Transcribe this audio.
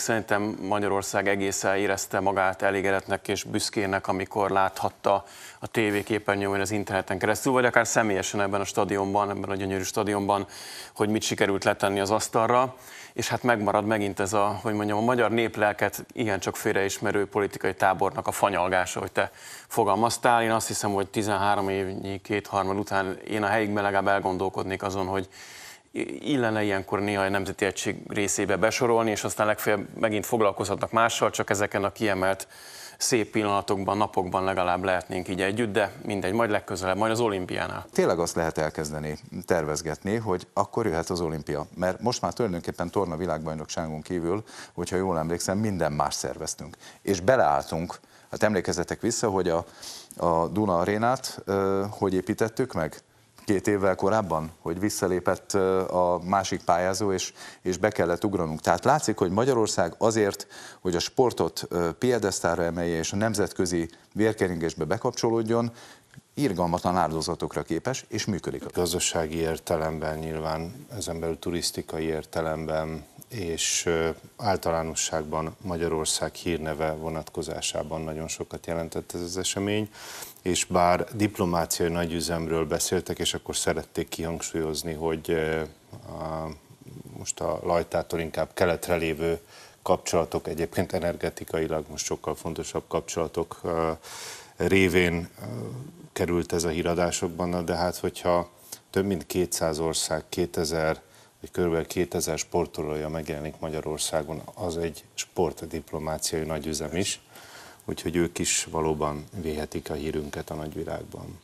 Szerintem Magyarország egészen érezte magát elégedetnek és büszkének, amikor láthatta a tévéképernyőn vagy az interneten keresztül, vagy akár személyesen ebben a stadionban, ebben a gyönyörű stadionban, hogy mit sikerült letenni az asztalra. És hát megmarad megint ez a, hogy mondjam, a magyar néplelket igencsak félreismerő politikai tábornak a fanyalgása, hogy te fogalmaztál. Én azt hiszem, hogy 13 évnyi kétharmad után én a helyig legalább elgondolkodnék azon, hogy illene ilyenkor néha a Nemzeti Egység részébe besorolni, és aztán legfeljebb megint foglalkozhatnak mással, csak ezeken a kiemelt szép pillanatokban, napokban legalább lehetnénk így együtt, de mindegy, majd legközelebb, majd az olimpiánál. Tényleg azt lehet elkezdeni tervezgetni, hogy akkor jöhet az olimpia, mert most már tulajdonképpen torna világbajnokságon kívül, hogyha jól emlékszem, minden más szerveztünk, és beleálltunk Hát emlékezzetek vissza, hogy a, a Duna arénát hogy építettük meg? két évvel korábban, hogy visszalépett a másik pályázó, és, és be kellett ugranunk. Tehát látszik, hogy Magyarország azért, hogy a sportot piedesztára emelje, és a nemzetközi vérkeringésbe bekapcsolódjon, irgalmatlan áldozatokra képes, és működik. Gazdasági értelemben nyilván, ezen belül turisztikai értelemben és általánosságban Magyarország hírneve vonatkozásában nagyon sokat jelentett ez az esemény, és bár diplomáciai nagyüzemről beszéltek, és akkor szerették kihangsúlyozni, hogy a, most a lajtától inkább keletre lévő kapcsolatok, egyébként energetikailag most sokkal fontosabb kapcsolatok révén került ez a híradásokban, de hát hogyha több mint 200 ország 2000 hogy kb. 2000 sportolója megjelenik Magyarországon, az egy sportdiplomáciai nagyüzem is, úgyhogy ők is valóban véhetik a hírünket a nagyvilágban.